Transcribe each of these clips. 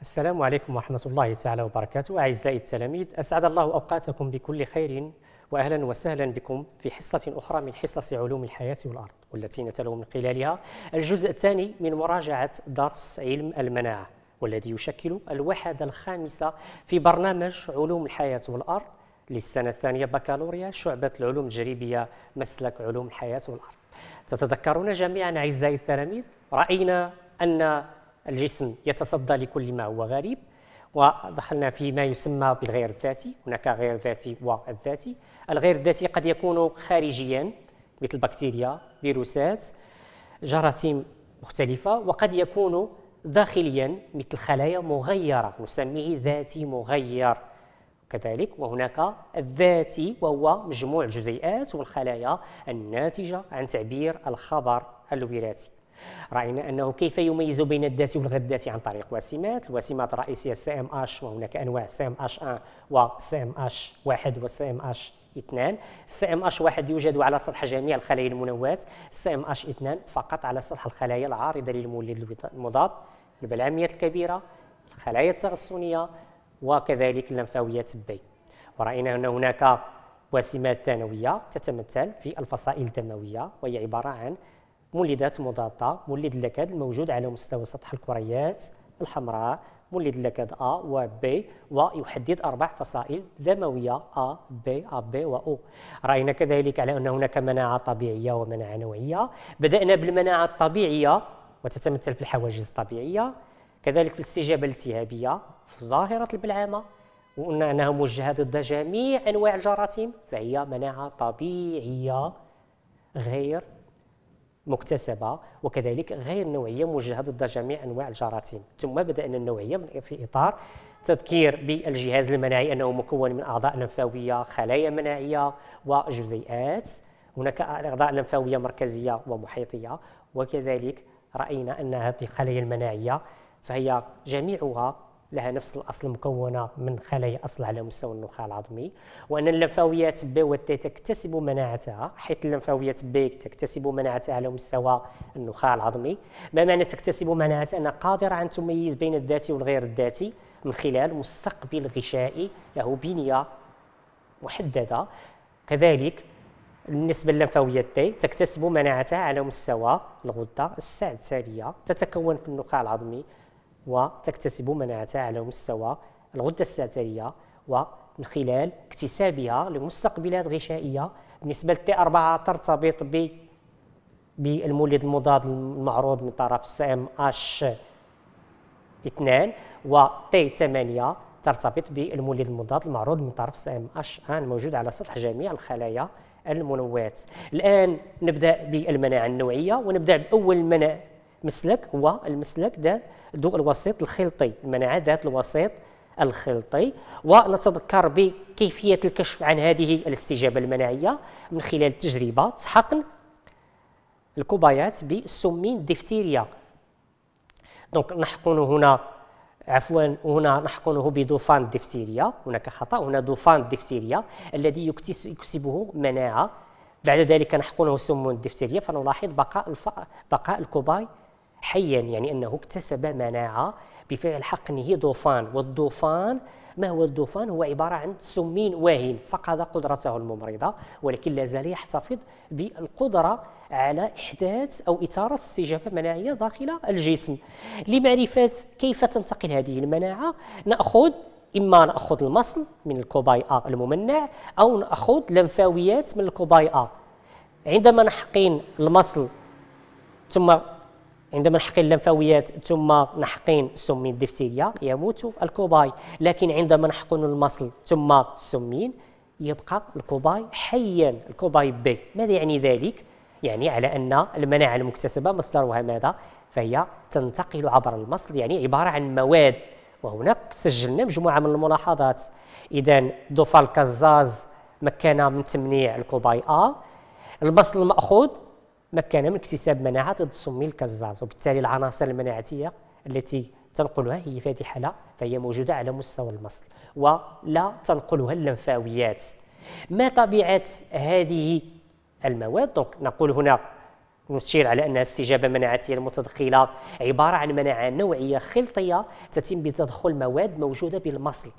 السلام عليكم ورحمة الله تعالى وبركاته أعزائي التلاميذ أسعد الله أوقاتكم بكل خير وأهلا وسهلا بكم في حصة أخرى من حصص علوم الحياة والأرض والتي نتلو من خلالها الجزء الثاني من مراجعة درس علم المناعة والذي يشكل الوحدة الخامسة في برنامج علوم الحياة والأرض للسنة الثانية بكالوريا شعبة العلوم التجريبية مسلك علوم الحياة والأرض تتذكرون جميعا أعزائي التلاميذ رأينا أن الجسم يتصدى لكل ما هو غريب ودخلنا في ما يسمى بالغير الذاتي هناك غير ذاتي والذاتي الغير الذاتي قد يكون خارجيا مثل بكتيريا فيروسات جراثيم مختلفة وقد يكون داخليا مثل خلايا مغيرة نسميه ذاتي مغير كذلك وهناك الذاتي وهو مجموع الجزيئات والخلايا الناتجة عن تعبير الخبر الوراثي راينا انه كيف يميز بين الداتي والغير عن طريق وسمات الوسمات الرئيسيه سي ام اش وهناك انواع سي ام اش 1 وسي ام اش 1 وسي ام اش 2 سي ام اش 1 يوجد على سطح جميع الخلايا المنواة سي ام اش 2 فقط على سطح الخلايا العارضة للمولد المضاد البلعميه الكبيرة الخلايا التغصنية وكذلك اللمفاويات بي ورأينا أن هناك وسمات ثانوية تتمثل في الفصائل الدموية وهي عبارة عن مولدات مضادة مولد الأكاد الموجود على مستوى سطح الكريات الحمراء مولد الأكاد أ و B ويحدد أربع فصائل دموية أ B أ B و او رأينا كذلك على أن هناك مناعة طبيعية ومناعة نوعية بدأنا بالمناعة الطبيعية وتتمثل في الحواجز الطبيعية كذلك في الاستجابة الالتهابية في ظاهرة البلعامه وقلنا أنها موجهة ضد جميع أنواع الجراثيم فهي مناعة طبيعية غير مكتسبه وكذلك غير نوعيه موجهه ضد جميع انواع الجراثيم ثم بدانا النوعيه في اطار تذكير بالجهاز المناعي انه مكون من اعضاء لمفاويه خلايا مناعيه وجزيئات هناك اعضاء لمفاويه مركزيه ومحيطيه وكذلك راينا ان هذه الخلايا المناعيه فهي جميعها لها نفس الاصل مكونه من خلايا اصل على مستوى النخاع العظمي وان اللمفاويات ب و ت تكتسب مناعتها حيث اللمفاويات ب تكتسب مناعتها على مستوى النخاع العظمي ما معنى تكتسب مناعتها انها قادره ان تميز بين الذاتي والغير الذاتي من خلال مستقبل غشائي له بنيه محدده كذلك بالنسبة للنفاوية تي تكتسب مناعتها على مستوى الغدة الساعة التالية تتكون في النخاع العظمي وتكتسب مناعتها على مستوى الغده الساتريه ومن خلال اكتسابها لمستقبلات غشائيه بالنسبه للتي 4 ترتبط ب بالمولد المضاد المعروض من طرف سي ام اش 2 و تي 8 ترتبط بالمولد المضاد المعروض من طرف سي ام اش ان موجود على سطح جميع الخلايا المنوات الان نبدا بالمناعه النوعيه ونبدا باول مناعه مسلك هو المسلك ده ذو الوسيط الخلطي المناعة ذات الوسيط الخلطي ونتذكر بكيفية الكشف عن هذه الاستجابة المناعية من خلال تجربة حقن الكوبايات بسمين ديفتيريا دونك نحقن هنا عفوا هنا نحقنه بدوفان الدفتيريا هناك خطا هنا دوفان الدفتيريا الذي يكسبه مناعه بعد ذلك نحقنه سم الدفتيريا فنلاحظ بقاء الف... بقاء الكوباي حيا يعني أنه اكتسب مناعة بفعل حقنه دوفان والدوفان ما هو الدوفان هو عبارة عن سمين واهن فقد قدرته الممرضة ولكن لا زال يحتفظ بالقدرة على إحداث أو إثارة استجابة مناعية داخل الجسم لمعرفة كيف تنتقل هذه المناعة نأخذ إما نأخذ المصل من الكوبايئة الممنع أو نأخذ لمفاويات من الكوبايئة عندما نحقن المصل ثم عندما نحقن اللمفاويات ثم نحقن السمين الدفتيريا يموت الكوباي لكن عندما نحقن المصل ثم السمين يبقى الكوباي حيا الكوباي بي ماذا يعني ذلك؟ يعني على أن المناعة المكتسبة مصدرها ماذا؟ فهي تنتقل عبر المصل يعني عبارة عن مواد وهناك سجلنا مجموعة من الملاحظات إذا دوفالكازاز مكنا من تمنيع الكوباي أ المصل المأخوذ مكنه من اكتساب مناعه ضد سمي الكزاز وبالتالي العناصر المناعتيه التي تنقلها هي في هذه الحاله فهي موجوده على مستوى المصل ولا تنقلها اللمفاويات ما طبيعه هذه المواد دونك نقول هنا نشير على أن استجابة مناعتية المتدخلة عبارة عن مناعة نوعية خلطية تتم بتدخل مواد موجودة بالمصل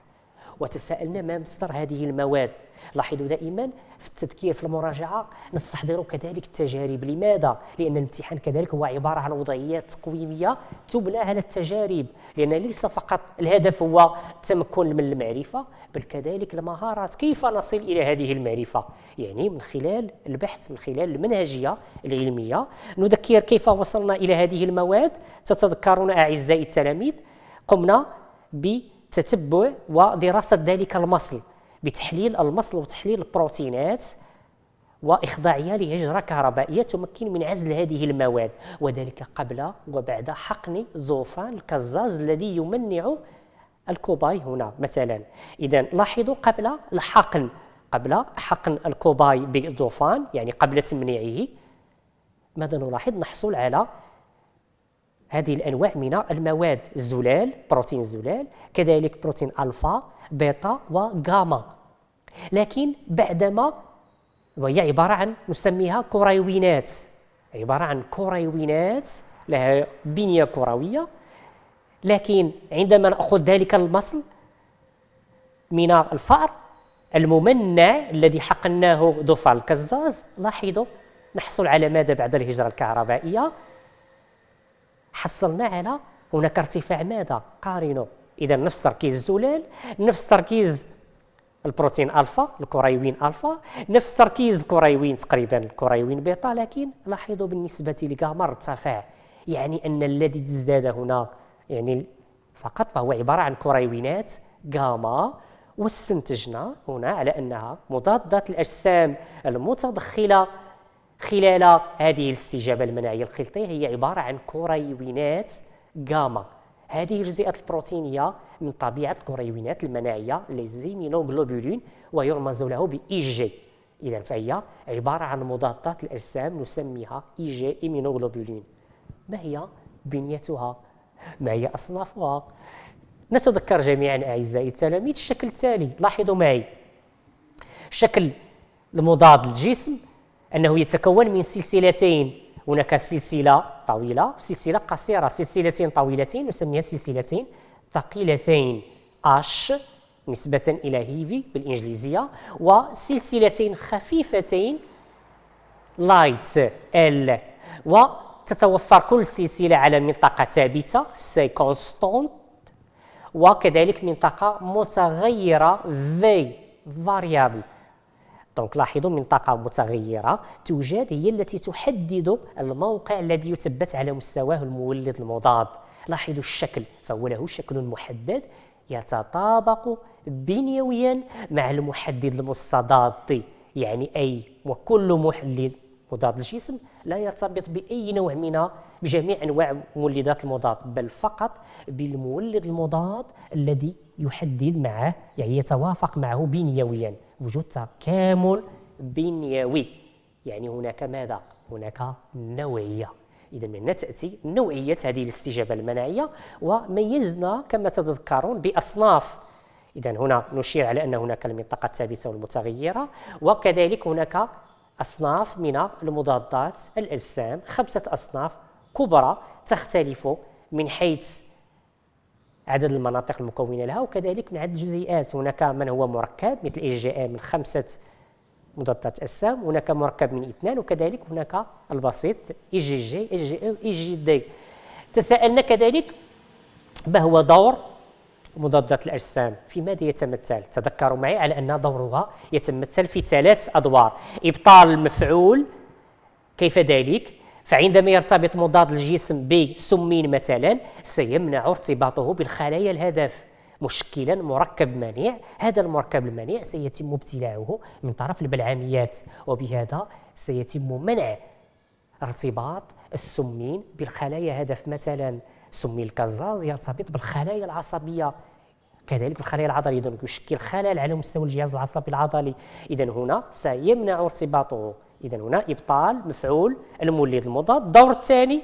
وتساءلنا ما مصدر هذه المواد لاحظوا دائما في التذكير في المراجعه نستحضر كذلك التجارب لماذا لان الامتحان كذلك هو عباره عن وضعيات تقويميه تبنى على التجارب لان ليس فقط الهدف هو التمكن من المعرفه بل كذلك المهارات كيف نصل الى هذه المعرفه يعني من خلال البحث من خلال المنهجيه العلميه نذكر كيف وصلنا الى هذه المواد تتذكرون اعزائي التلاميذ قمنا ب تتبع ودراسة ذلك المصل بتحليل المصل وتحليل البروتينات وإخضاعها لهجرة كهربائية تمكن من عزل هذه المواد وذلك قبل وبعد حقن ظوفان الكزاز الذي يمنع الكوباي هنا مثلا إذا لاحظوا قبل الحقن قبل حقن الكوباي بالظوفان يعني قبل تمنيعه ماذا نلاحظ نحصل على هذه الانواع من المواد الزلال بروتين الزلال كذلك بروتين الفا بيتا وغاما لكن بعدما وهي عباره عن نسميها كريوينات عباره عن كريوينات لها بنيه كرويه لكن عندما ناخذ ذلك المصل من الفأر الممنع الذي حقناه دوفال الكزاز لاحظوا نحصل على ماذا بعد الهجرة الكهربائية حصلنا على هناك ارتفاع ماذا قارنه اذا نفس تركيز الزلال نفس تركيز البروتين الفا الكريوين الفا نفس تركيز الكريوين تقريبا الكريوين بيتا لكن لاحظوا بالنسبه لجاما ارتفع يعني ان الذي ازداد هنا يعني فقط فهو عباره عن كريوينات جاما واستنتجنا هنا على انها مضادات الاجسام المتدخله خلال هذه الاستجابة المناعية الخلطية هي عبارة عن كريوينات جاما هذه الجزيئات البروتينية من طبيعة كريوينات المناعية ليزيمينوغلوبولين ويرمز له بإي جي e إذا فهي عبارة عن مضادات الأجسام نسميها إي جي إيمينوغلوبولين ما هي بنيتها؟ ما هي أصنافها؟ نتذكر جميعا أعزائي التلاميذ الشكل التالي لاحظوا معي شكل المضاد للجسم أنه يتكون من سلسلتين هناك سلسلة طويلة سلسلة قصيرة سلسلتين طويلتين نسميها سلسلتين ثقيلتين أش نسبة إلى هيفي بالإنجليزية وسلسلتين خفيفتين لايت ال وتتوفر كل سلسلة على منطقة ثابتة سي كونستونت وكذلك منطقة متغيرة في فاريابل دونك لاحظوا منطقة متغيرة توجد هي التي تحدد الموقع الذي يثبت على مستواه المولد المضاد لاحظوا الشكل فهو له شكل محدد يتطابق بنيويا مع المحدد المستضاد يعني أي وكل محلل مضاد الجسم لا يرتبط بأي نوع من بجميع أنواع مولدات المضاد بل فقط بالمولد المضاد الذي يحدد معه يعني يتوافق معه بنيويا وجود تكامل بنيوي يعني هناك ماذا؟ هناك نوعيه إذا من هنا تأتي نوعية هذه الاستجابة المناعية وميزنا كما تذكرون بأصناف إذا هنا نشير على أن هناك المنطقة الثابتة والمتغيرة وكذلك هناك أصناف من المضادات الأجسام خمسة أصناف كبرى تختلف من حيث عدد المناطق المكونة لها وكذلك من عدد الجزيئات هناك من هو مركب مثل إيش جي من خمسة مضادات أجسام هناك مركب من اثنان وكذلك هناك البسيط اي جي جي اي جي أو اي جي دي تساءلنا كذلك ما هو دور مضادات الأجسام في ماذا يتمثل تذكروا معي على أن دورها يتمثل في ثلاث أدوار إبطال المفعول كيف ذلك فعندما يرتبط مضاد الجسم بسمين مثلا سيمنع ارتباطه بالخلايا الهدف مشكلا مركب منيع هذا المركب المنيع سيتم ابتلاعه من طرف البلعميات وبهذا سيتم منع ارتباط السمين بالخلايا هدف مثلا سمي الكزاز يرتبط بالخلايا العصبيه كذلك بالخلايا العضليه يشكل خلل على مستوى الجهاز العصبي العضلي اذا هنا سيمنع ارتباطه اذا هنا ابطال مفعول المولد المضاد الدور الثاني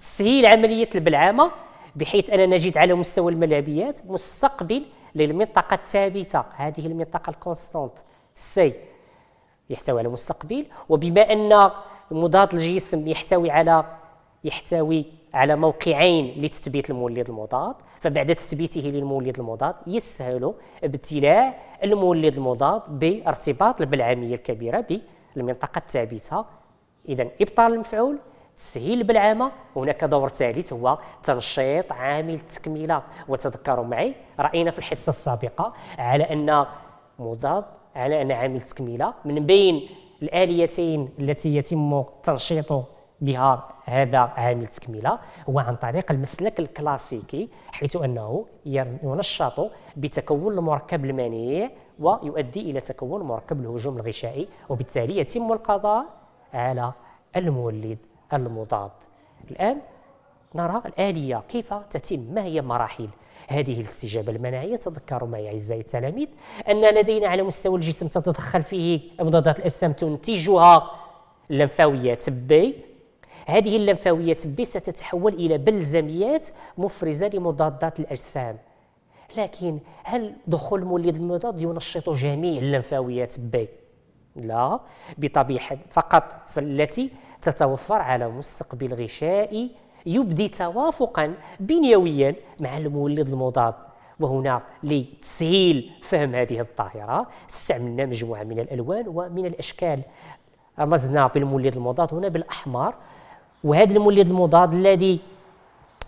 تسهيل عمليه البلعامه بحيث اننا نجد على مستوى الملابيات مستقبل للمنطقه الثابته هذه المنطقه الكونستانت سي يحتوي على مستقبل وبما ان مضاد الجسم يحتوي على يحتوي على موقعين لتثبيت المولد المضاد فبعد تثبيته للمولد المضاد يسهل ابتلاع المولد المضاد بارتباط البلعميه الكبيره المنطقه الثابته اذا ابطال المفعول تسهيل بالعامه هناك دور ثالث هو تنشيط عامل التكمله وتذكروا معي راينا في الحصه السابقه على ان مضاد على ان عامل التكمله من بين الاليتين التي يتم تنشيط بها هذا عامل تكمله هو عن طريق المسلك الكلاسيكي حيث انه ينشط بتكون المركب المنيع ويؤدي الى تكون مركب الهجوم الغشائي وبالتالي يتم القضاء على المولد المضاد الان نرى الاليه كيف تتم ما هي مراحل هذه الاستجابه المناعيه تذكروا معي اعزائي التلاميذ ان لدينا على مستوى الجسم تتدخل فيه مضادات الاجسام تنتجها اللمفاويه بي هذه اللمفاويات بي ستتحول إلى بلزميات مفرزة لمضادات الأجسام لكن هل دخول مولد المضاد ينشط جميع اللمفاويات بي لا بطبيعة فقط التي تتوفر على مستقبل غشائي يبدي توافقا بنيويا مع المولد المضاد وهنا لتسهيل فهم هذه الظاهرة استعملنا مجموعة من الألوان ومن الأشكال رمزنا بالمولد المضاد هنا بالأحمر وهذا المولد المضاد الذي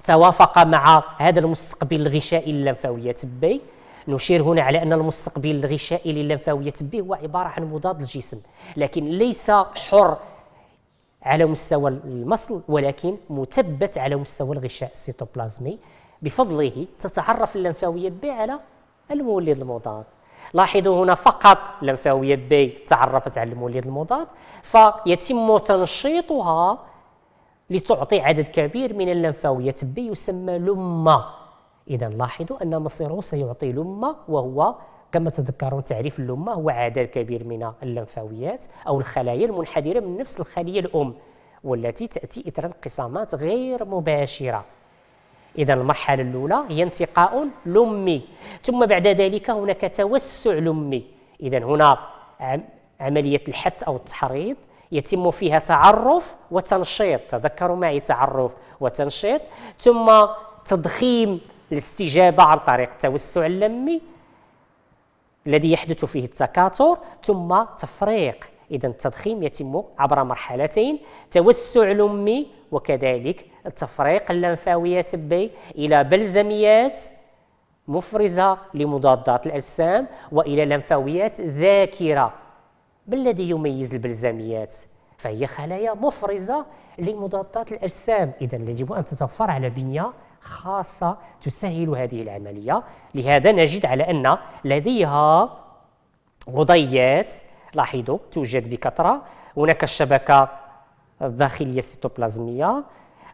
توافق مع هذا المستقبل الغشائي لللمفاويه بي نشير هنا على ان المستقبل الغشائي لللمفاويه بي هو عباره عن مضاد الجسم لكن ليس حر على مستوى المصل ولكن مثبت على مستوى الغشاء السيتوبلازمي بفضله تتعرف اللمفاويه بي على المولد المضاد لاحظوا هنا فقط اللمفاويه بي تعرفت على المولد المضاد فيتم تنشيطها لتعطي عدد كبير من اللمفاويات بي يسمى لمة إذا لاحظوا أن مصيره سيعطي لمة وهو كما تذكرون تعريف اللمة هو عدد كبير من اللمفاويات أو الخلايا المنحدرة من نفس الخلية الأم والتي تأتي إثر انقسامات غير مباشرة إذا المرحلة الأولى هي انتقاء لمي ثم بعد ذلك هناك توسع لمي إذا هنا عملية الحث أو التحريض يتم فيها تعرف وتنشيط تذكروا معي تعرف وتنشيط ثم تضخيم الاستجابة عن طريق التوسع اللمي الذي يحدث فيه التكاثر ثم تفريق إذا التضخيم يتم عبر مرحلتين توسع لمي وكذلك التفريق اللمفاوي تبي إلى بلزميات مفرزة لمضادات الأجسام وإلى لمفاويات ذاكرة ما الذي يميز البلزاميات؟ فهي خلايا مفرزه لمضادات الاجسام اذا يجب ان تتوفر على بنيه خاصه تسهل هذه العمليه لهذا نجد على ان لديها غضيات لاحظوا توجد بكثره هناك الشبكه الداخليه السيتوبلازميه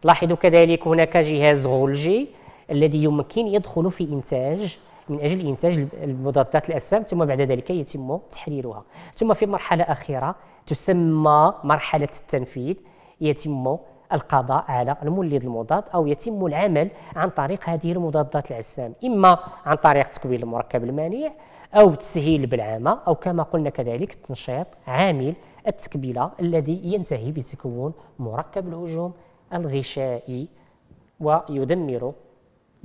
لاحظوا كذلك هناك جهاز غولجي الذي يمكن يدخل في انتاج من أجل إنتاج المضادات الأجسام ثم بعد ذلك يتم تحريرها ثم في مرحلة أخيرة تسمى مرحلة التنفيذ يتم القضاء على المولد المضاد او يتم العمل عن طريق هذه المضادات الاجسام اما عن طريق تكوين المركب المانع او تسهيل البلعامه او كما قلنا كذلك تنشيط عامل التكبيله الذي ينتهي بتكون مركب الهجوم الغشائي ويدمر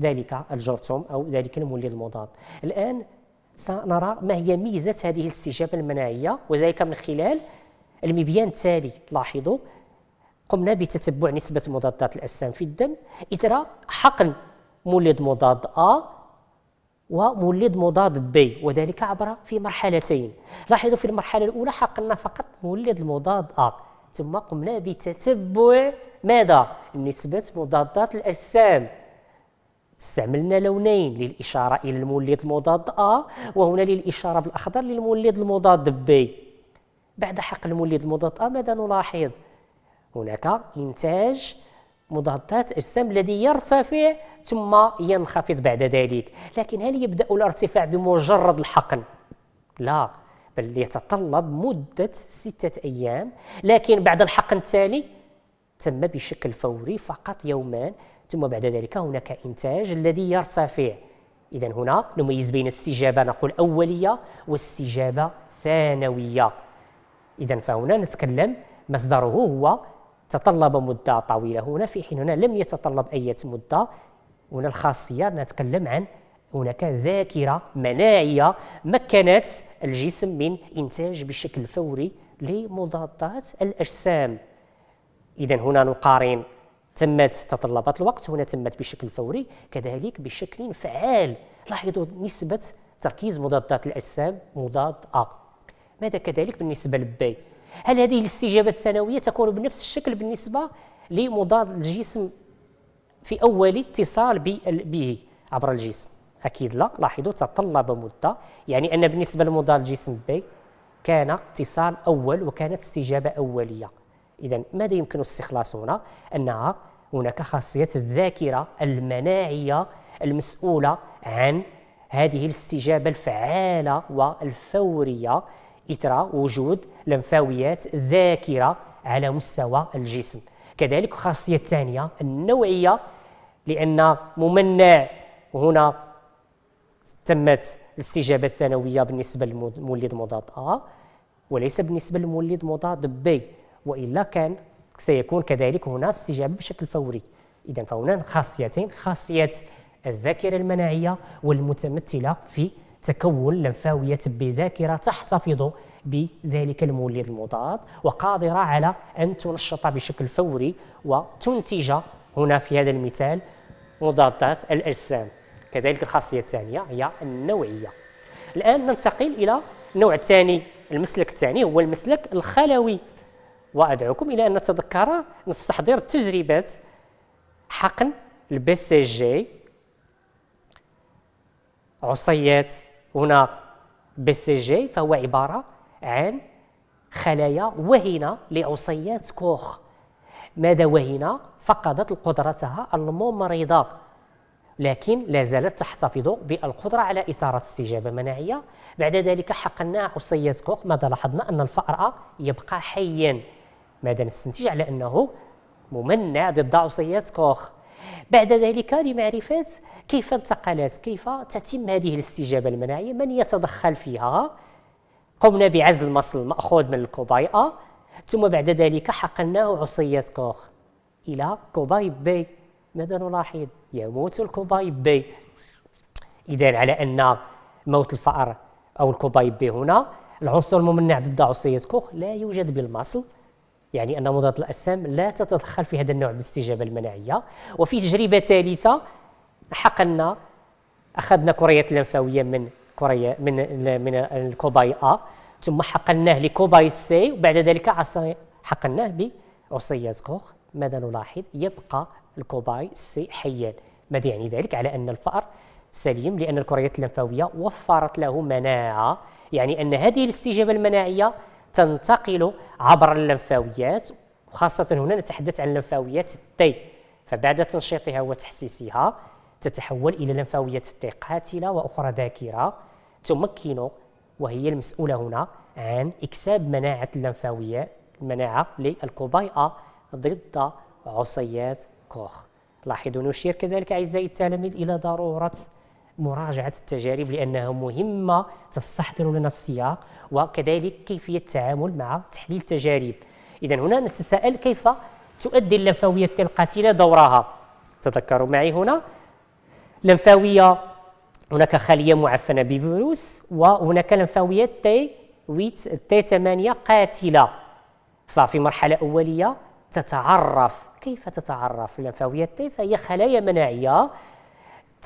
ذلك الجرثوم أو ذلك المولد المضاد الآن سنرى ما هي ميزة هذه الاستجابة المناعية وذلك من خلال المبيان التالي لاحظوا قمنا بتتبع نسبة مضادات الأجسام في الدم إثر حقن مولد مضاد A ومولد مضاد B وذلك عبر في مرحلتين لاحظوا في المرحلة الأولى حقنا فقط مولد المضاد A ثم قمنا بتتبع ماذا؟ نسبة مضادات الأجسام استعملنا لونين للإشارة إلى المولد المضاد أ وهنا للإشارة بالأخضر للمولد المضاد ب بعد حق المولد المضاد أ ماذا نلاحظ؟ هناك إنتاج مضادات أجسام الذي يرتفع ثم ينخفض بعد ذلك لكن هل يبدأ الارتفاع بمجرد الحقن؟ لا بل يتطلب مدة ستة أيام لكن بعد الحقن التالي تم بشكل فوري فقط يومان ثم بعد ذلك هناك إنتاج الذي يرتفع إذا هنا نميز بين استجابة نقول أولية واستجابة ثانوية إذا فهنا نتكلم مصدره هو تطلب مدة طويلة هنا في حين هنا لم يتطلب أي مدة هنا الخاصية نتكلم عن هناك ذاكرة مناعية مكنت الجسم من إنتاج بشكل فوري لمضادات الأجسام إذا هنا نقارن تمت تطلبات الوقت هنا تمت بشكل فوري كذلك بشكل فعال لاحظوا نسبة تركيز مضادات الأجسام مضاد أ ماذا كذلك بالنسبة للبي هل هذه الاستجابة الثانوية تكون بنفس الشكل بالنسبة لمضاد الجسم في أول اتصال به عبر الجسم أكيد لا لاحظوا تطلب مدة يعني أن بالنسبة لمضاد الجسم بي كان اتصال أول وكانت استجابة أولية إذا ماذا يمكن استخلاص هنا؟ أنها هناك خاصية الذاكرة المناعية المسؤولة عن هذه الاستجابة الفعالة والفورية إثر وجود لمفاويات ذاكرة على مستوى الجسم كذلك خاصية الثانية النوعية لأن ممنع هنا تمت الاستجابة الثانوية بالنسبة للمولد مضاد A وليس بالنسبة للمولد مضاد B وإلا كان سيكون كذلك هنا استجابة بشكل فوري إذا فهنا خاصيتين خاصية الذاكرة المناعية والمتمثلة في تكون لمفاوية بذاكرة تحتفظ بذلك المولد المضاد وقادرة على أن تنشط بشكل فوري وتنتج هنا في هذا المثال مضادات الأجسام كذلك الخاصية الثانية هي النوعية الآن ننتقل إلى نوع ثاني المسلك الثاني هو المسلك الخلوي وأدعوكم إلى أن نتذكر نستحضر تجربة حقن جي عصيات هنا جي فهو عبارة عن خلايا وهنة لعصيات كوخ ماذا وهنة فقدت قدرتها الممرضة لكن لا زالت تحتفظ بالقدرة على إثارة استجابة مناعية بعد ذلك حقنا عصيات كوخ ماذا لاحظنا أن الفار يبقى حيا ماذا نستنتج على أنه ممنع ضد عصيات كوخ بعد ذلك لمعرفة كيف انتقلت كيف تتم هذه الاستجابة المناعية من يتدخل فيها قمنا بعزل المصل المأخوذ من الكوبايئة ثم بعد ذلك حقناه عصية كوخ إلى كوباي بي ماذا نلاحظ؟ يموت الكوباي بي إذا على أن موت الفأر أو الكوبايب بي هنا العنصر الممنع ضد عصية كوخ لا يوجد بالمصل يعني أن مضادات الأجسام لا تتدخل في هذا النوع من الاستجابة المناعية وفي تجربة ثالثة حقنا أخذنا كريات لمفاوية من كرية من من الكوباي أ ثم حقناه لكوباي سي وبعد ذلك حقناه بعصيات كوخ ماذا نلاحظ يبقى الكوباي سي حيا ماذا يعني ذلك على أن الفأر سليم لأن الكريات اللمفاوية وفرت له مناعة يعني أن هذه الاستجابة المناعية تنتقل عبر اللمفاويات وخاصة هنا نتحدث عن لمفاويات التي فبعد تنشيطها وتحسيسها تتحول إلى لمفاويات التي قاتلة وأخرى ذاكرة تمكن وهي المسؤولة هنا عن إكساب مناعة اللمفاوية المناعة للقبيئة ضد عصيات كوخ لاحظوا نشير كذلك أعزائي التلاميذ إلى ضرورة مراجعه التجارب لانها مهمه تستحضر لنا السياق وكذلك كيفيه التعامل مع تحليل التجارب اذا هنا نتساءل كيف تؤدي اللمفاويه القاتله دورها تذكروا معي هنا لمفاويه هناك خليه معفنه بفيروس وهناك لمفاويه تي ويت تي 8 قاتله ففي مرحله اوليه تتعرف كيف تتعرف اللمفاويه تي فهي خلايا مناعيه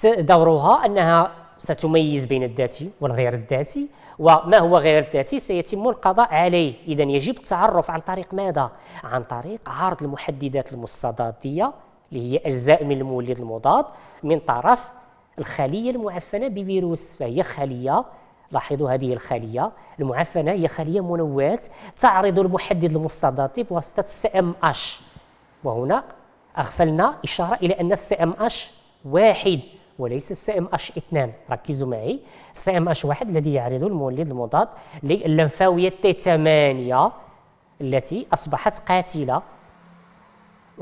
دورها أنها ستميز بين الذاتي والغير الذاتي وما هو غير الذاتي سيتم القضاء عليه إذا يجب التعرف عن طريق ماذا؟ عن طريق عرض المحددات المستضادية اللي هي أجزاء من المولد المضاد من طرف الخلية المعفنة بفيروس فهي خلية لاحظوا هذه الخلية المعفنة هي خلية منواة تعرض المحدد المستضاد بواسطة السي ام اش وهنا أغفلنا إشارة إلى أن السي ام اش واحد وليس السي ام اش 2 ركزوا معي السي ام اش 1 الذي يعرض المولد المضاد للنفاويه تي 8 التي اصبحت قاتله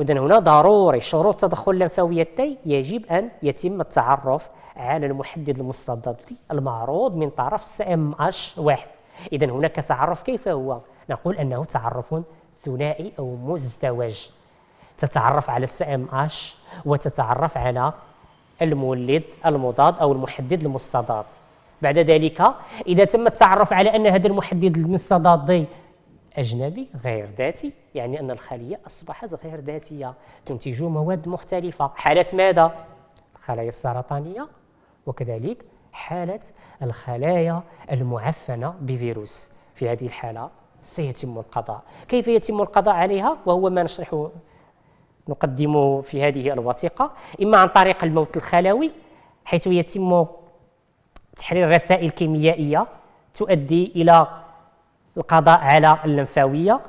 إذا هنا ضروري شروط تدخل اللمفاوية تي يجب أن يتم التعرف على المحدد المستضد المعروض من طرف السي ام اش 1 إذا هناك تعرف كيف هو؟ نقول أنه تعرف ثنائي أو مزدوج تتعرف على السي ام اش وتتعرف على المولد المضاد او المحدد المستضاد بعد ذلك اذا تم التعرف على ان هذا المحدد المستضاد أجنبي غير ذاتي يعني أن الخلية أصبحت غير ذاتية تنتج مواد مختلفة حالة ماذا؟ الخلايا السرطانية وكذلك حالة الخلايا المعفنة بفيروس في هذه الحالة سيتم القضاء كيف يتم القضاء عليها وهو ما نشرحه نقدمه في هذه الوثيقة إما عن طريق الموت الخلوي حيث يتم تحرير رسائل كيميائية تؤدي إلى القضاء على اللمفاوية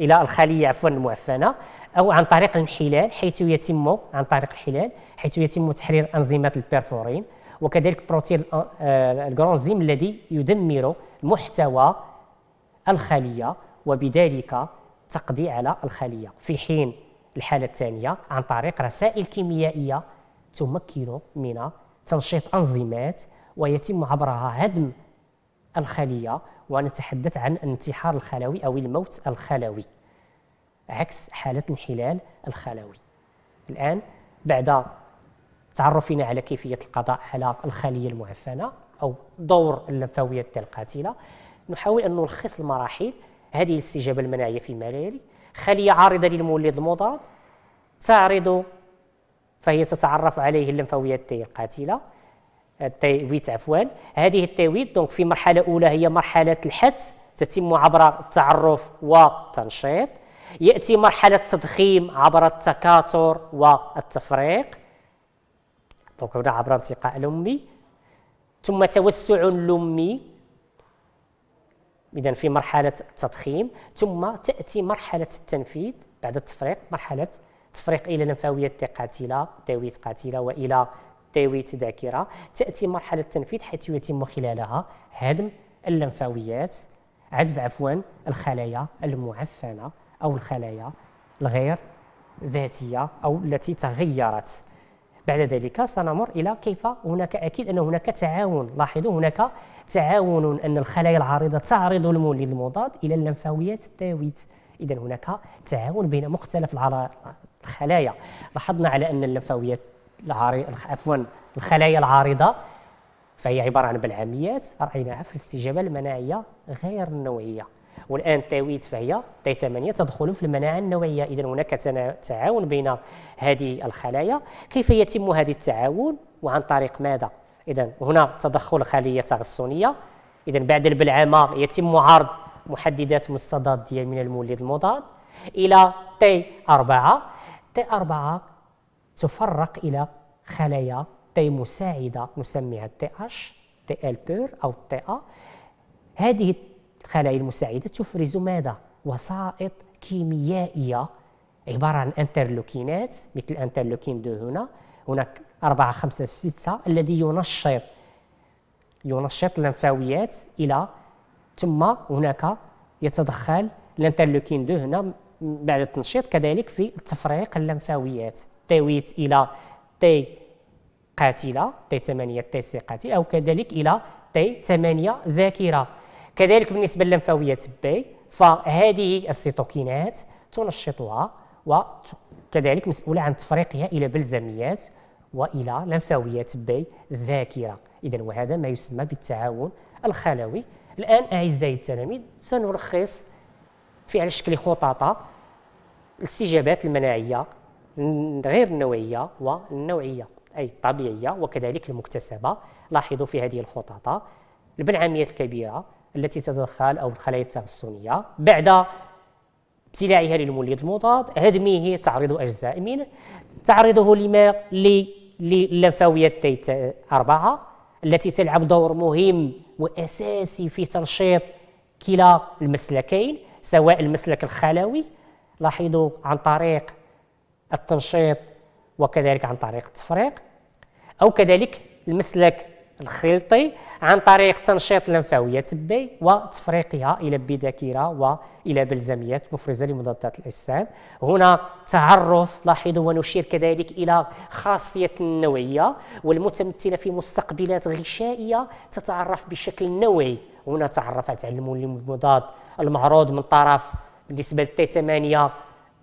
إلى الخلية عفوا المعفنة أو عن طريق الانحلال حيث يتم عن طريق الحلال حيث يتم تحرير أنزيمات البيرفورين وكذلك بروتين آه، الجرانزيم الذي يدمر محتوى الخلية وبذلك تقضي على الخلية في حين الحالة الثانية عن طريق رسائل كيميائية تمكن من تنشيط أنظمات ويتم عبرها هدم الخلية ونتحدث عن الانتحار الخلوي أو الموت الخلوي عكس حالة الانحلال الخلوي الآن بعد تعرفنا على كيفية القضاء على الخلية المعفنة أو دور اللمفاوية القاتلة نحاول أن نلخص المراحل هذه الاستجابة المناعية في ملاري خلية عارضة للمولد المضاد تعرض فهي تتعرف عليه اللمفاوية التي القاتلة التيويت عفوا هذه التيويت دونك في مرحلة أولى هي مرحلة الحث تتم عبر التعرف والتنشيط يأتي مرحلة التضخيم عبر التكاثر والتفريق دونك هنا عبر انتقاء لمي ثم توسع لمي إذا في مرحلة التضخيم ثم تأتي مرحلة التنفيذ بعد التفريق مرحلة تفريق إلى لمفاويات قاتلة ذويت قاتلة وإلى ذويت ذاكرة تأتي مرحلة التنفيذ حيث يتم خلالها هدم اللمفاويات عدف عفوا الخلايا المعفنة أو الخلايا الغير ذاتية أو التي تغيرت بعد ذلك سنمر إلى كيف هناك أكيد أن هناك تعاون لاحظوا هناك تعاون أن الخلايا العارضة تعرض المولد المضاد إلى اللمفاويات التاويت إذا هناك تعاون بين مختلف الخلايا لاحظنا على أن اللمفاويات عفوا الخلايا العارضة فهي عبارة عن بلعاميات رأيناها في الاستجابة المناعية غير النوعية والآن التاويت فهي تي 8 تدخل في المناعة النوعية إذا هناك تعاون بين هذه الخلايا كيف يتم هذا التعاون وعن طريق ماذا إذا هنا تدخل خلية تغصنية إذا بعد البلعمة يتم عرض محددات مستضادية من المولد المضاد إلى تي 4 تي 4 تفرق إلى خلايا تي مساعدة نسميها تي اش تي ال بور أو تي ا هذه الخلايا المساعدة تفرز ماذا؟ وسائط كيميائية عبارة عن انترلوكينات مثل انترلوكين دو هنا هناك أربعة خمسة ستة الذي ينشط ينشط اللمفاويات إلى ثم هناك يتدخل الانترلوكين دو هنا بعد التنشيط كذلك في تفريق اللمفاويات تاويت إلى تي قاتلة تي 8 تي سي قاتلة أو كذلك إلى تي 8 ذاكرة كذلك بالنسبة للمفاويات بي فهذه السيتوكينات تنشطها وكذلك مسؤولة عن تفريقها إلى بلزميات والى لنفاويات بي الذاكره اذا وهذا ما يسمى بالتعاون الخلوي الان اعزائي التلاميذ سنلخص في على شكل خطاطة الاستجابات المناعيه غير النوعيه والنوعيه اي الطبيعيه وكذلك المكتسبه لاحظوا في هذه الخطاطة البلعاميات الكبيره التي تتدخل او الخلايا التغصنيه بعد ابتلاعها للمولد المضاد هدمه تعريض أجزاء منه تعريضه لما للنفاوية تيت أربعة التي تلعب دور مهم وأساسي في تنشيط كلا المسلكين سواء المسلك الخلوي لاحظوا عن طريق التنشيط وكذلك عن طريق التفريق أو كذلك المسلك الخلطي عن طريق تنشيط لمفاويات بي وتفريقها إلى بذاكرة وإلى بلزميات مفرزة لمضادات الأجسام هنا تعرف لاحظوا ونشير كذلك إلى خاصية النوعية والمتمثلة في مستقبلات غشائية تتعرف بشكل نوعي هنا تعرفت على المضاد المعروض من طرف بالنسبة للتي 8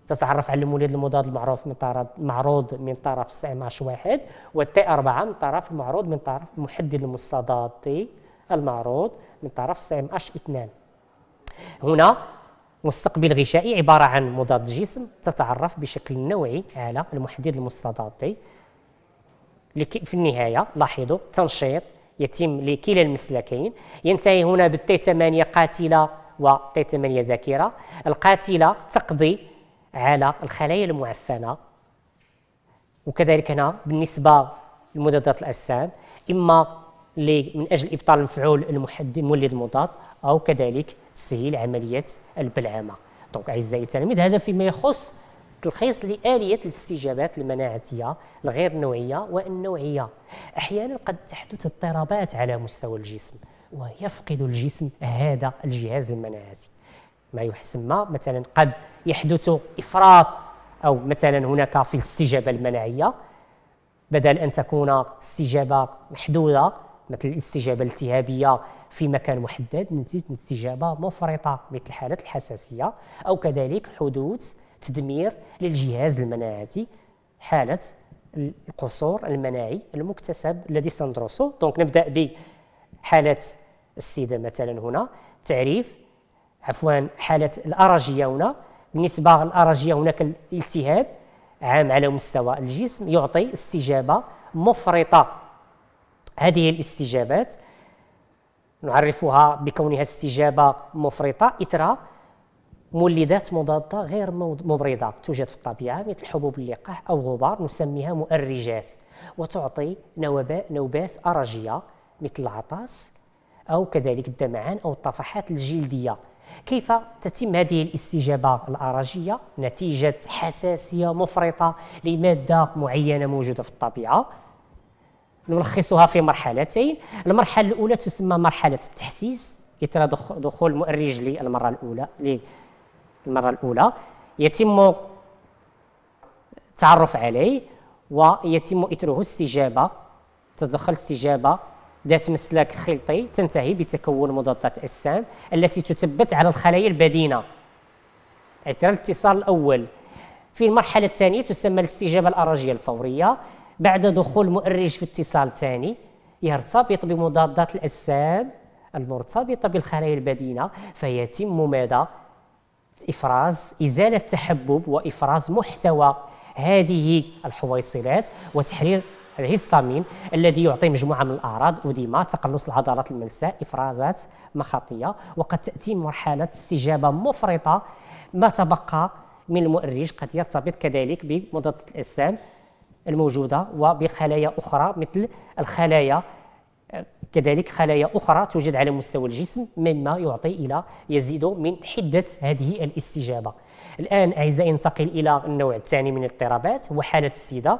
تتعرف على المولد المضاد المعروف من طرف معروض من طرف استعماش واحد والتي أربعة من طرف المعروض من طرف المحدد المستضاد المعروض من طرف استعماش اثنان هنا مستقبل غشائي عبارة عن مضاد جسم تتعرف بشكل نوعي على المحدد المستضاد لكي في النهاية لاحظوا التنشيط يتم لكلا المسلكين ينتهي هنا بالتي 8 قاتلة وتي 8 ذاكرة القاتلة تقضي على الخلايا المعفنه وكذلك هنا بالنسبه لمضادات الاجسام اما من اجل ابطال المفعول المحدد المولد المضاد او كذلك تسهيل عمليه البلعامه دونك اعزائي التلاميذ هذا فيما يخص تلخيص لآلية الاستجابات المناعتية الغير نوعية والنوعية أحيانا قد تحدث اضطرابات على مستوى الجسم ويفقد الجسم هذا الجهاز المناعتي ما يسمى مثلا قد يحدث إفراط أو مثلا هناك في الاستجابة المناعية بدل أن تكون استجابة محدودة مثل الاستجابة الالتهابية في مكان محدد نتيجة استجابة مفرطة مثل حالة الحساسية أو كذلك حدوث تدمير للجهاز المناعتي حالة القصور المناعي المكتسب الذي سندرسه دونك نبدأ بحالة السيدة مثلا هنا تعريف عفوا حالة الأرجية هنا بالنسبة للأرجية هناك الالتهاب عام على مستوى الجسم يعطي استجابة مفرطة هذه الاستجابات نعرفها بكونها استجابة مفرطة إثر مولدات مضادة غير مبرضة توجد في الطبيعة مثل حبوب اللقاح أو غبار نسميها مؤرجات وتعطي نوبات أرجية مثل العطاس أو كذلك الدمعان أو الطفحات الجلدية كيف تتم هذه الاستجابة الاراجيه نتيجة حساسية مفرطة لمادة معينة موجودة في الطبيعة نلخصها في مرحلتين المرحلة الأولى تسمى مرحلة التحسيس إثر دخول المؤرج للمرة الأولى للمرة الأولى يتم التعرف عليه ويتم إثره استجابة تدخل استجابة ذات مسلك خلطي تنتهي بتكون مضادات السام التي تثبت على الخلايا البدينة اثر الاتصال الأول في المرحلة الثانية تسمى الاستجابة الأراجية الفورية بعد دخول مؤرج في اتصال ثاني يرتبط بمضادات الأجسام المرتبطة بالخلايا البدينة فيتم ماذا؟ إفراز إزالة تحبب وإفراز محتوى هذه الحويصلات وتحرير الهستامين الذي يعطي مجموعة من الأعراض اوديما تقلص العضلات الملساء إفرازات مخاطية وقد تأتي مرحلة استجابة مفرطة ما تبقى من المؤرج قد يرتبط كذلك بمضادات الأجسام الموجودة وبخلايا أخرى مثل الخلايا كذلك خلايا أخرى توجد على مستوى الجسم مما يعطي إلى يزيد من حدة هذه الاستجابة الآن أعزائي ننتقل إلى النوع الثاني من الاضطرابات وحالة السيدة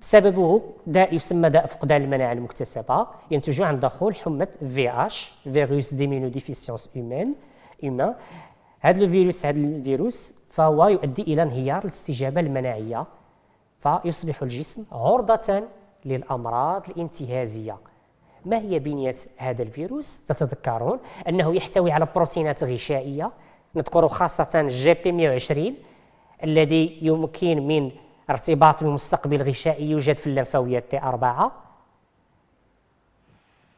سببه داء يسمى داء فقدان المناعة المكتسبة ينتج عن دخول حمى في اش فيروس ديمينو ديفيسيونس هيومان هيومان هذا الفيروس هذا الفيروس فهو يؤدي إلى انهيار الاستجابة المناعية فيصبح الجسم عرضة للأمراض الانتهازية ما هي بنية هذا الفيروس؟ تتذكرون أنه يحتوي على بروتينات غشائية نذكر خاصة جي بي 120 الذي يمكن من ارتباط المستقبل الغشائي يوجد في اللمفاوية تي 4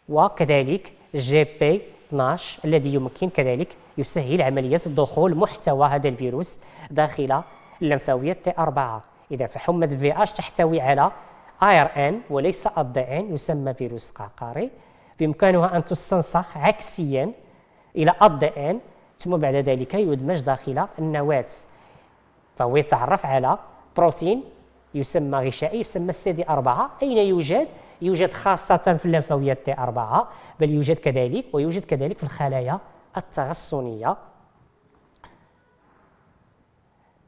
وكذلك جي بي 12 الذي يمكن كذلك يسهل عملية دخول محتوى هذا الفيروس داخل اللمفاوية تي 4 إذا فحمة في اش تحتوي على اير ان وليس ان يسمى فيروس قعقاري بإمكانها أن تستنسخ عكسيا إلى ان ثم بعد ذلك يدمج داخل النواة فهو يتعرف على بروتين يسمى غشائي يسمى السي 4 أين يوجد؟ يوجد خاصة في اللمفاوية تي 4 بل يوجد كذلك ويوجد كذلك في الخلايا التغصنية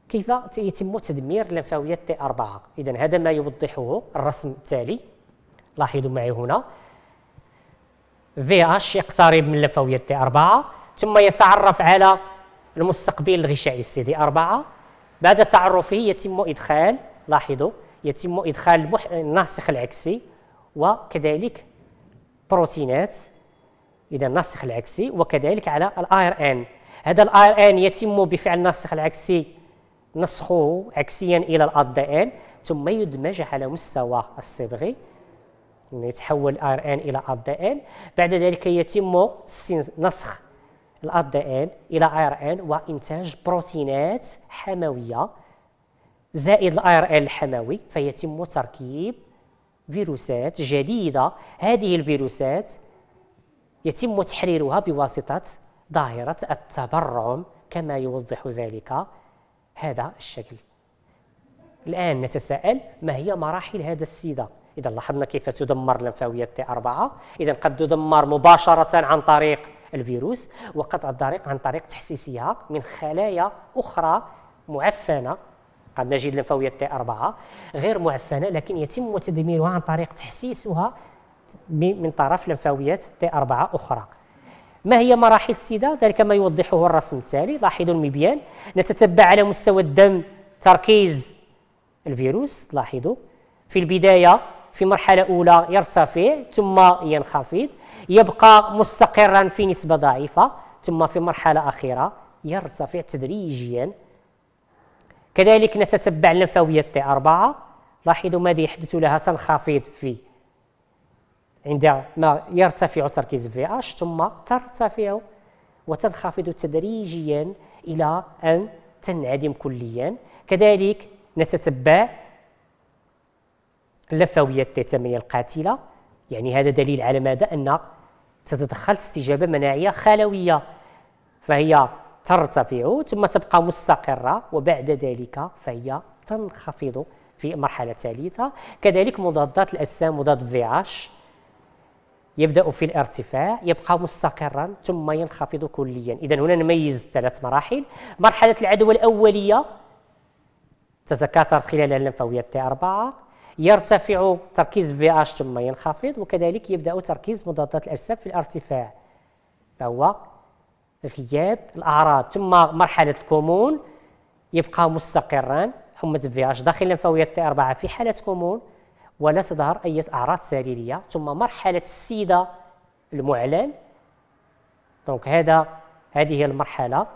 كيف يتم تدمير اللمفاوية تي 4 إذا هذا ما يوضحه الرسم التالي لاحظوا معي هنا في اش يقترب من اللمفاوية تي 4 ثم يتعرف على المستقبل الغشائي السي دي 4 بعد تعرفه يتم إدخال لاحظوا يتم إدخال المح... الناسخ العكسي وكذلك بروتينات إذا الناسخ العكسي وكذلك على الاير ان هذا الاير ان يتم بفعل الناسخ العكسي نسخه عكسيا إلى الار دي ان ثم يدمج على مستوى الصبغي يتحول ار ان الى ار دي ان بعد ذلك يتم نسخ الأ دي إن إلى ار إن وإنتاج بروتينات حموية زائد الار ان الحموي فيتم تركيب فيروسات جديده هذه الفيروسات يتم تحريرها بواسطه ظاهره التبرعم كما يوضح ذلك هذا الشكل الان نتساءل ما هي مراحل هذا السيدا اذا لاحظنا كيف تدمر لمفاويه تي 4 اذا قد تدمر مباشره عن طريق الفيروس وقطع الطريق عن طريق تحسيسها من خلايا أخرى معفنة قد نجد اللمفاوية تي 4 غير معفنة لكن يتم تدميرها عن طريق تحسيسها من طرف لمفاويات تي 4 أخرى ما هي مراحل السيدة؟ ذلك ما يوضحه الرسم التالي لاحظوا المبيان نتتبع على مستوى الدم تركيز الفيروس لاحظوا في البداية في مرحلة أولى يرتفع ثم ينخفض يبقى مستقرا في نسبة ضعيفة ثم في مرحلة أخيرة يرتفع تدريجيا كذلك نتتبع لمفاوية تي 4 لاحظوا ماذا يحدث لها تنخفض في عندما يرتفع تركيز في اش ثم ترتفع وتنخفض تدريجيا الى ان تنعدم كليا كذلك نتتبع لفوية التتمنية القاتلة يعني هذا دليل على ماذا أن تتدخل استجابة مناعية خلوية فهي ترتفع ثم تبقى مستقرة وبعد ذلك فهي تنخفض في مرحلة ثالثة كذلك مضادات الأجسام مضاد في عاش يبدأ في الارتفاع يبقى مستقرا ثم ينخفض كليا إذا هنا نميز ثلاث مراحل مرحلة العدوى الأولية تتكاثر خلال اللمفاويات t T4 يرتفع تركيز في اش ثم ينخفض وكذلك يبدا تركيز مضادات الاجسام في الارتفاع فهو غياب الاعراض ثم مرحله الكومون يبقى مستقرا حمى في اش داخل لمفاويه تي 4 في حاله كومون ولا تظهر اي اعراض سريريه ثم مرحله السيده المعلن دونك هذا هذه هي المرحله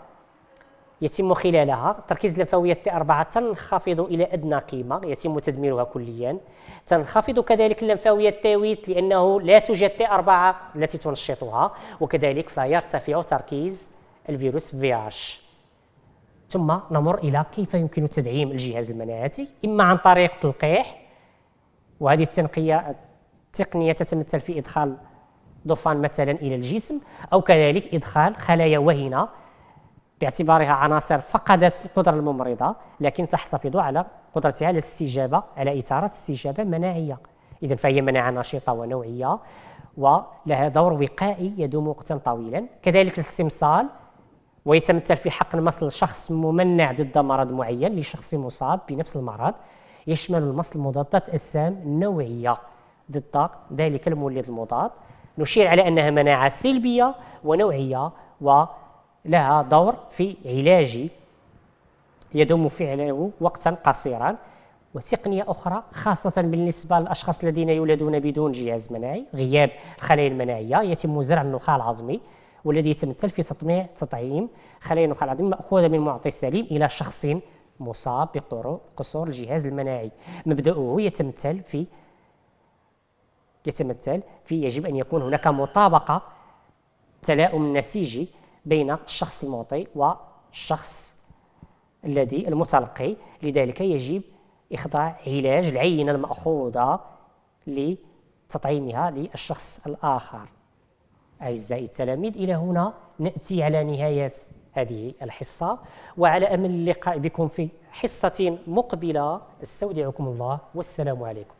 يتم خلالها تركيز الفوية تي 4 تنخفض إلى أدنى قيمة يتم تدميرها كليا تنخفض كذلك اللمفاوية التاويت لأنه لا توجد تي 4 التي تنشطها وكذلك فيرتفع تركيز الفيروس في اتش ثم نمر إلى كيف يمكن تدعيم الجهاز المناعتي إما عن طريق تلقيح وهذه التنقية التقنية تتمثل في إدخال دوفان مثلا إلى الجسم أو كذلك إدخال خلايا وهنة باعتبارها عناصر فقدت القدرة الممرضة لكن تحتفظ على قدرتها على الاستجابة على إثارة استجابة مناعية إذا فهي مناعة نشطة ونوعية ولها دور وقائي يدوم وقتا طويلا كذلك الاستمصال ويتمثل في حق مصل شخص ممنع ضد مرض معين لشخص مصاب بنفس المرض يشمل المصل مضادات أجسام نوعية ضد ذلك المولد المضاد نشير على أنها مناعة سلبية ونوعية و لها دور في علاج يدوم فعله وقتا قصيرا وتقنية أخرى خاصة بالنسبة للأشخاص الذين يولدون بدون جهاز مناعي غياب الخلايا المناعية يتم زرع النخاع العظمي والذي يتمثل في تطميع تطعيم خلايا النخاع العظمي مأخوذة من معطي سليم إلى شخص مصاب بقصور الجهاز المناعي مبدأه يتمثل في يتمثل في يجب أن يكون هناك مطابقة تلاؤم نسيجي بين الشخص المعطي والشخص الذي المتلقي لذلك يجب إخضاع علاج العينة المأخوذة لتطعيمها للشخص الآخر أعزائي التلاميذ إلى هنا نأتي على نهاية هذه الحصة وعلى أمل اللقاء بكم في حصة مقبلة استودعكم الله والسلام عليكم